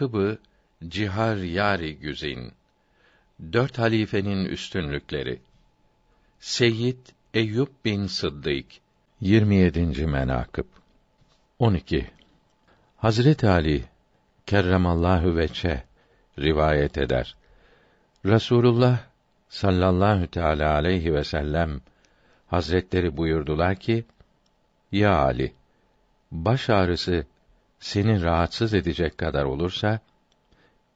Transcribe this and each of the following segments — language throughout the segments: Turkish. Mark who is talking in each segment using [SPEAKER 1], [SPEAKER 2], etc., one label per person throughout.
[SPEAKER 1] menkıbı cihar yari güzin. Dört halifenin üstünlükleri. Seyyid Eyyub bin Sıddık 27. menakıb 12. Hazret Ali kerremallahu veçe rivayet eder. Rasulullah sallallahu teala aleyhi ve sellem Hazretleri buyurdular ki: Ya Ali, baş ağrısı seni rahatsız edecek kadar olursa,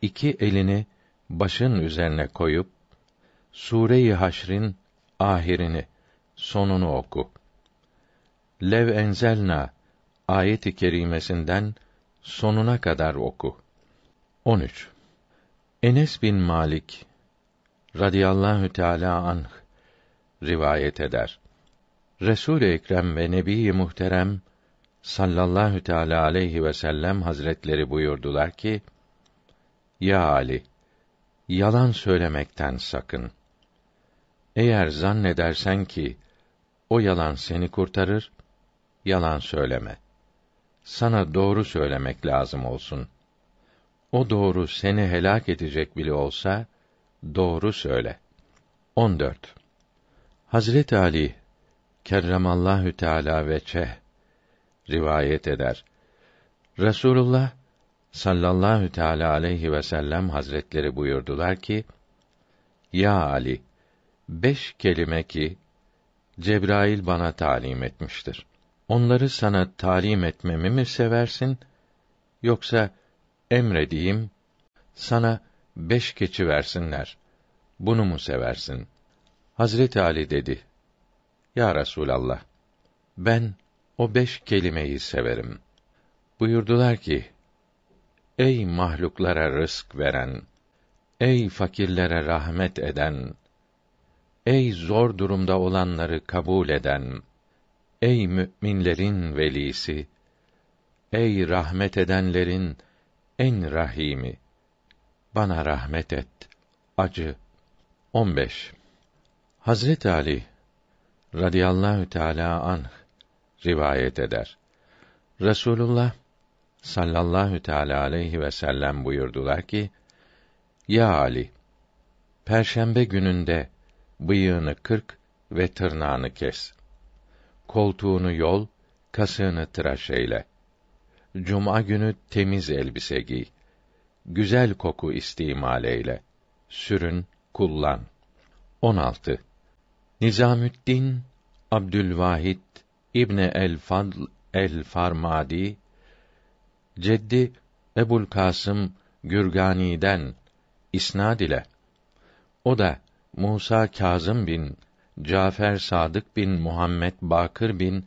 [SPEAKER 1] iki elini başın üzerine koyup, Sure-i Haşr'in ahirini, sonunu oku. Lev enzelna ayet-i kerimesinden sonuna kadar oku. 13. Enes bin Malik radıyallahu teala anh rivayet eder. Resul-i Ekrem ve Nebi-i Muhterem sallallahu teala aleyhi ve sellem hazretleri buyurdular ki: Ya Ali, yalan söylemekten sakın. Eğer zannedersen ki o yalan seni kurtarır, yalan söyleme. Sana doğru söylemek lazım olsun. O doğru seni helak edecek bile olsa doğru söyle. 14. Hazret Ali kerremallahu teala ve çeh rivayet eder. Resulullah sallallahu teala aleyhi ve sellem hazretleri buyurdular ki: Ya Ali, beş kelime ki Cebrail bana talim etmiştir. Onları sana talim etmemi mi seversin yoksa emredeyim sana beş keçi versinler. Bunu mu seversin? Hazreti Ali dedi: Ya Resulallah, ben o beş kelimeyi severim. Buyurdular ki, Ey mahluklara rızk veren, ey fakirlere rahmet eden, ey zor durumda olanları kabul eden, ey müminlerin velisi, ey rahmet edenlerin en rahimi, bana rahmet et, acı. 15. Hazret Ali radıyallahu teala anh rivayet eder. Resulullah sallallahu teala aleyhi ve sellem buyurdular ki: Ya Ali, perşembe gününde bıyığını kırk ve tırnağını kes. Koltuğunu yol, kasığını tıraş eyle. Cuma günü temiz elbise giy. Güzel koku istimal eyle. Sürün, kullan. 16. Nizamüddin Abdülvahid İbni el Fadl el Farmadi ceddi Ebul Kasım Gürgani'den isnad ile o da Musa Kazım bin Cafer Sadık bin Muhammed Bakır bin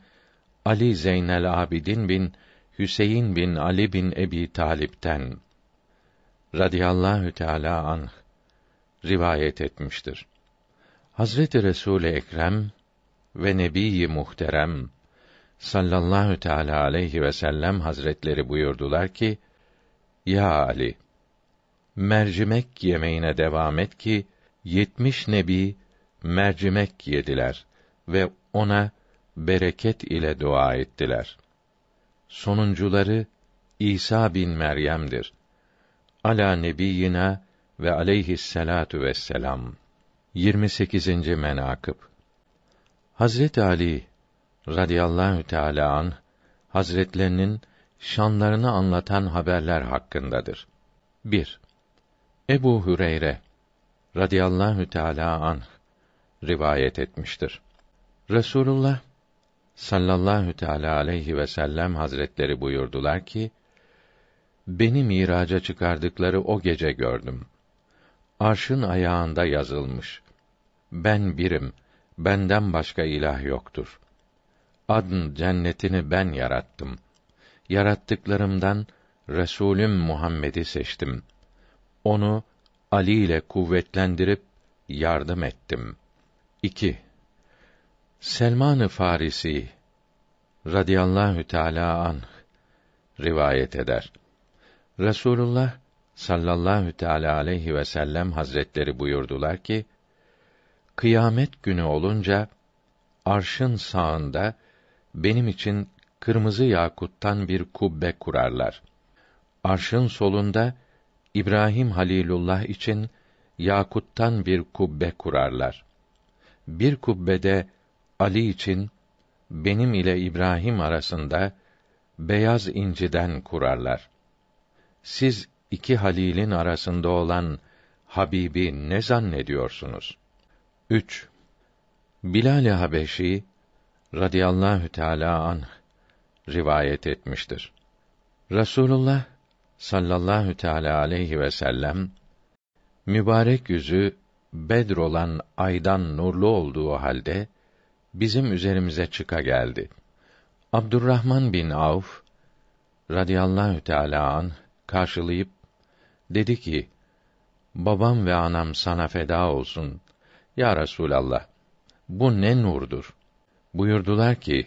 [SPEAKER 1] Ali Zeynel Abidin bin Hüseyin bin Ali bin Ebi Talip'ten radıyallahu teala anh rivayet etmiştir. Hazreti Resul Ekrem ve Nebiyi Muhterem sallallahu teala aleyhi ve sellem hazretleri buyurdular ki: Ya Ali, mercimek yemeğine devam et ki 70 nebi mercimek yediler ve ona bereket ile dua ettiler. Sonuncuları İsa bin Meryem'dir. Ala nebiyina ve aleyhisselatu vesselam. 28. menakıb Hazret Ali radıyallahu teala an hazretlerinin şanlarını anlatan haberler hakkındadır. 1. Ebu Hüreyre radıyallahu teala an rivayet etmiştir. Resulullah sallallahu teala aleyhi ve sellem hazretleri buyurdular ki: Beni miraca çıkardıkları o gece gördüm. Arşın ayağında yazılmış. Ben birim, benden başka ilah yoktur. Adn cennetini ben yarattım. Yarattıklarımdan Resulüm Muhammed'i seçtim. Onu Ali ile kuvvetlendirip yardım ettim. 2. Selman-ı Farisi radıyallahu teala an rivayet eder. Resulullah sallallahu teala aleyhi ve sellem hazretleri buyurdular ki kıyamet günü olunca arşın sağında benim için kırmızı yakuttan bir kubbe kurarlar. Arşın solunda İbrahim Halilullah için yakuttan bir kubbe kurarlar. Bir kubbede Ali için benim ile İbrahim arasında beyaz inciden kurarlar. Siz iki halilin arasında olan Habibi ne zannediyorsunuz? 3. Bilal-i Habeşi radıyallahu teala anh rivayet etmiştir. Rasulullah sallallahu teala aleyhi ve sellem mübarek yüzü Bedr olan aydan nurlu olduğu halde bizim üzerimize çıka geldi. Abdurrahman bin Avf radıyallahu teala an karşılayıp dedi ki: Babam ve anam sana feda olsun. Ya Resulallah, bu ne nurdur? Buyurdular ki,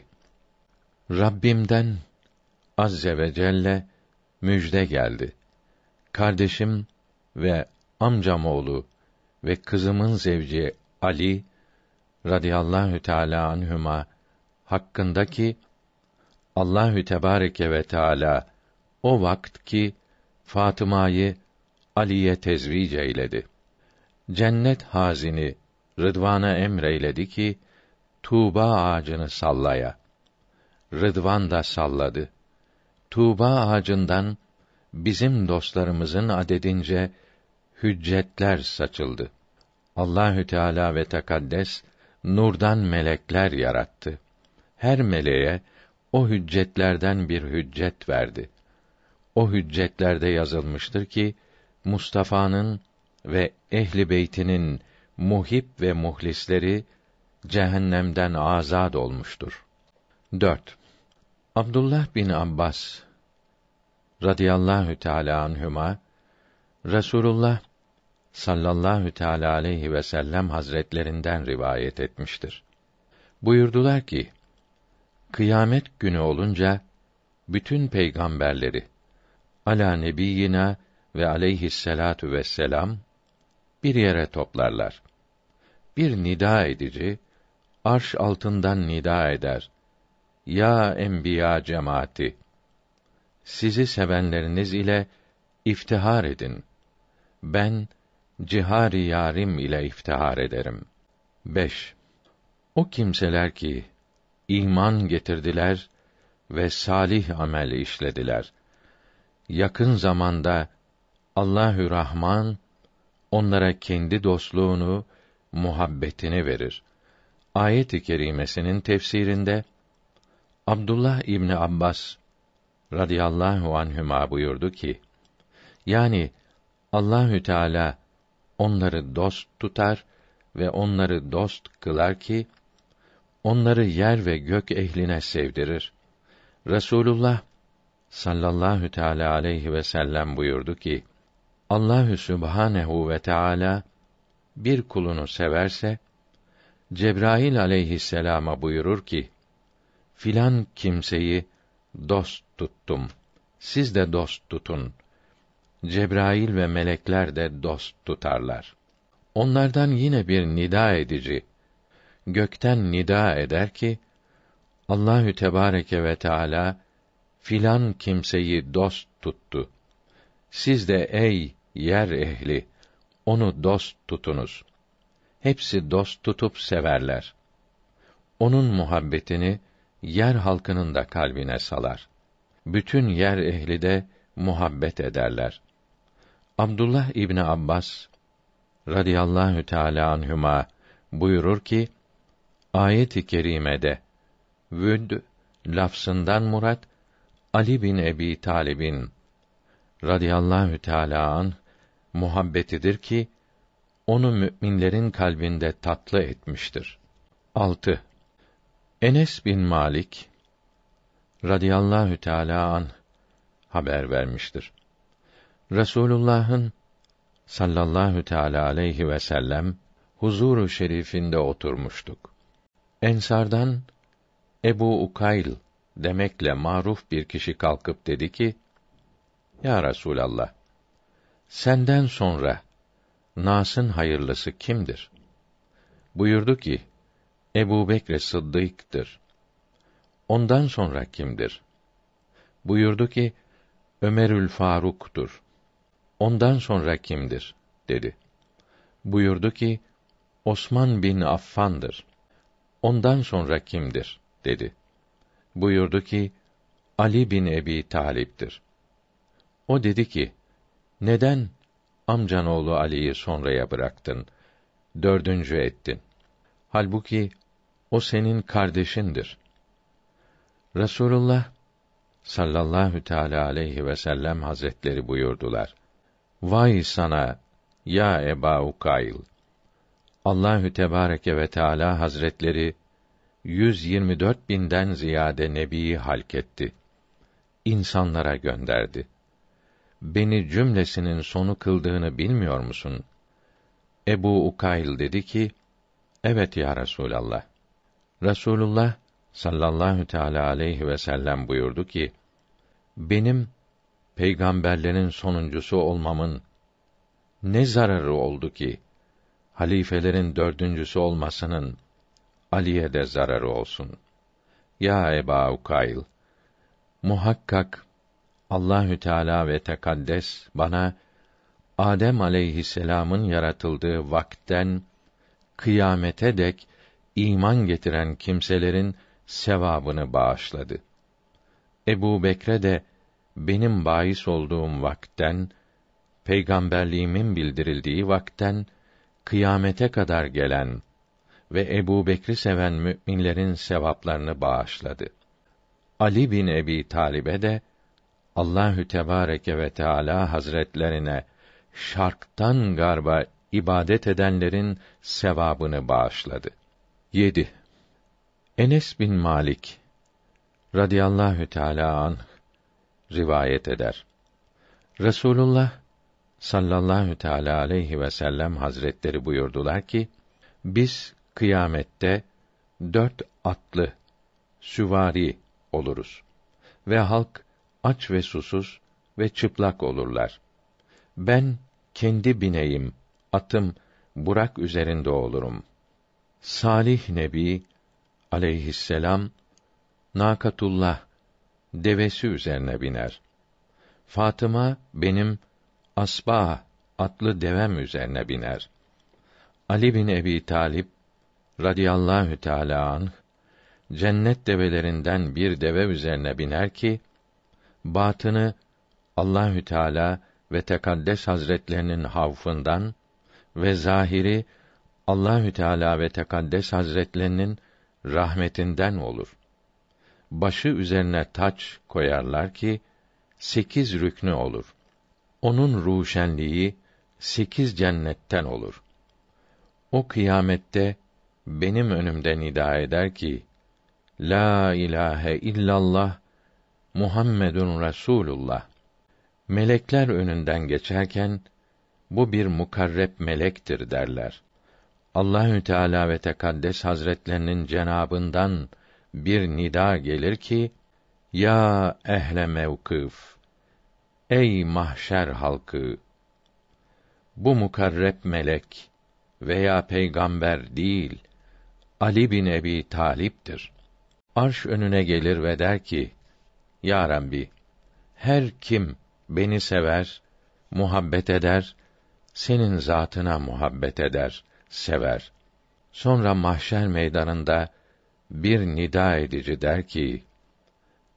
[SPEAKER 1] Rabbimden Azze ve Celle müjde geldi. Kardeşim ve amcam oğlu ve kızımın zevci Ali radıyallahu teala anhuma hakkındaki Allahü tebareke ve teala o vakt ki Fatıma'yı Ali'ye tezvic eyledi. Cennet hazini Rıdvan'a emreyledi ki Tuğba ağacını sallaya. Rıdvan da salladı. Tuğba ağacından bizim dostlarımızın adedince hüccetler saçıldı. Allahü Teala ve Tekaddes nurdan melekler yarattı. Her meleğe o hüccetlerden bir hüccet verdi. O hüccetlerde yazılmıştır ki Mustafa'nın ve ehli beytinin muhip ve muhlisleri cehennemden azad olmuştur. 4. Abdullah bin Abbas radıyallahu teala anhuma Resulullah sallallahu teala aleyhi ve sellem hazretlerinden rivayet etmiştir. Buyurdular ki: Kıyamet günü olunca bütün peygamberleri ala nebiyina ve aleyhisselatu vesselam bir yere toplarlar. Bir nida edici arş altından nida eder. Ya enbiya cemaati! Sizi sevenleriniz ile iftihar edin. Ben cihari yarim ile iftihar ederim. 5. O kimseler ki iman getirdiler ve salih amel işlediler. Yakın zamanda Allahü Rahman onlara kendi dostluğunu, muhabbetini verir ayet-i kerimesinin tefsirinde Abdullah İbni Abbas radıyallahu anhüma buyurdu ki: Yani Allahü Teala onları dost tutar ve onları dost kılar ki onları yer ve gök ehline sevdirir. Resulullah sallallahu teala aleyhi ve sellem buyurdu ki: Allahü Sübhanehu ve Teala bir kulunu severse Cebrail aleyhisselama buyurur ki: Filan kimseyi dost tuttum. Siz de dost tutun. Cebrail ve melekler de dost tutarlar. Onlardan yine bir nida edici gökten nida eder ki: Allahü Tebareke ve Teala filan kimseyi dost tuttu. Siz de ey yer ehli onu dost tutunuz hepsi dost tutup severler. Onun muhabbetini yer halkının da kalbine salar. Bütün yer ehli de muhabbet ederler. Abdullah İbni Abbas radıyallahu teala anhuma buyurur ki ayet-i kerimede vüd lafsından murat Ali bin Ebi Talib'in radıyallahu teala an muhabbetidir ki onu müminlerin kalbinde tatlı etmiştir. 6. Enes bin Malik radıyallahu teala an haber vermiştir. Resulullah'ın sallallahu teala aleyhi ve sellem huzuru şerifinde oturmuştuk. Ensardan Ebu Ukayl demekle maruf bir kişi kalkıp dedi ki: Ya Resulallah, senden sonra Nas'ın hayırlısı kimdir? Buyurdu ki, Ebu Bekr Sıddık'tır. Ondan sonra kimdir? Buyurdu ki, Ömerül Faruk'tur. Ondan sonra kimdir? dedi. Buyurdu ki, Osman bin Affan'dır. Ondan sonra kimdir? dedi. Buyurdu ki, Ali bin Ebi Talip'tir. O dedi ki, neden amcan oğlu Ali'yi sonraya bıraktın. Dördüncü ettin. Halbuki o senin kardeşindir. Resulullah sallallahu teala aleyhi ve sellem hazretleri buyurdular. Vay sana ya Eba Ukail. Allahü Tebareke ve Teala Hazretleri 124 binden ziyade nebiyi halketti. İnsanlara gönderdi beni cümlesinin sonu kıldığını bilmiyor musun? Ebu Ukail dedi ki, Evet ya Resulallah. Resulullah sallallahu teala aleyhi ve sellem buyurdu ki, benim peygamberlerin sonuncusu olmamın ne zararı oldu ki? Halifelerin dördüncüsü olmasının Ali'ye de zararı olsun. Ya Eba Ukail, muhakkak Allahü Teala ve Tekaddes bana Adem aleyhisselamın yaratıldığı vaktten kıyamete dek iman getiren kimselerin sevabını bağışladı. Ebu Bekre de benim bahis olduğum vaktten peygamberliğimin bildirildiği vaktten kıyamete kadar gelen ve Ebu Bekri seven müminlerin sevaplarını bağışladı. Ali bin Ebi Talib'e de Allahü Tebareke ve Teala Hazretlerine şarktan garba ibadet edenlerin sevabını bağışladı. 7. Enes bin Malik radıyallahu teala an rivayet eder. Resulullah sallallahu teala aleyhi ve sellem hazretleri buyurdular ki biz kıyamette dört atlı süvari oluruz ve halk aç ve susuz ve çıplak olurlar. Ben kendi bineyim, atım Burak üzerinde olurum. Salih Nebi aleyhisselam Nakatullah devesi üzerine biner. Fatıma benim asba atlı devem üzerine biner. Ali bin Ebi Talip radıyallahu teala anh cennet develerinden bir deve üzerine biner ki batını Allahü Teala ve Tekaddes Hazretlerinin havfından ve zahiri Allahü Teala ve Tekaddes Hazretlerinin rahmetinden olur. Başı üzerine taç koyarlar ki sekiz rüknü olur. Onun ruşenliği sekiz cennetten olur. O kıyamette benim önümde nida eder ki La ilahe illallah Muhammedun Resulullah. Melekler önünden geçerken bu bir mukarreb melektir derler. Allahü Teala ve Tekaddes Hazretlerinin cenabından bir nida gelir ki ya ehle mevkıf ey mahşer halkı bu mukarreb melek veya peygamber değil Ali bin Ebi Talip'tir. Arş önüne gelir ve der ki: ya Rabbi, her kim beni sever, muhabbet eder, senin zatına muhabbet eder, sever. Sonra mahşer meydanında bir nida edici der ki,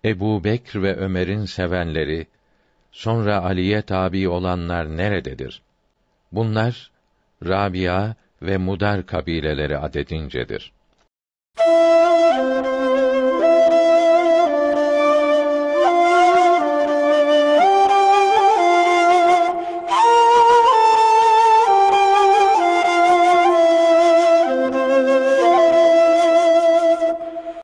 [SPEAKER 1] Ebu Bekr ve Ömer'in sevenleri, sonra Ali'ye tabi olanlar nerededir? Bunlar, Rabia ve Mudar kabileleri adedincedir.''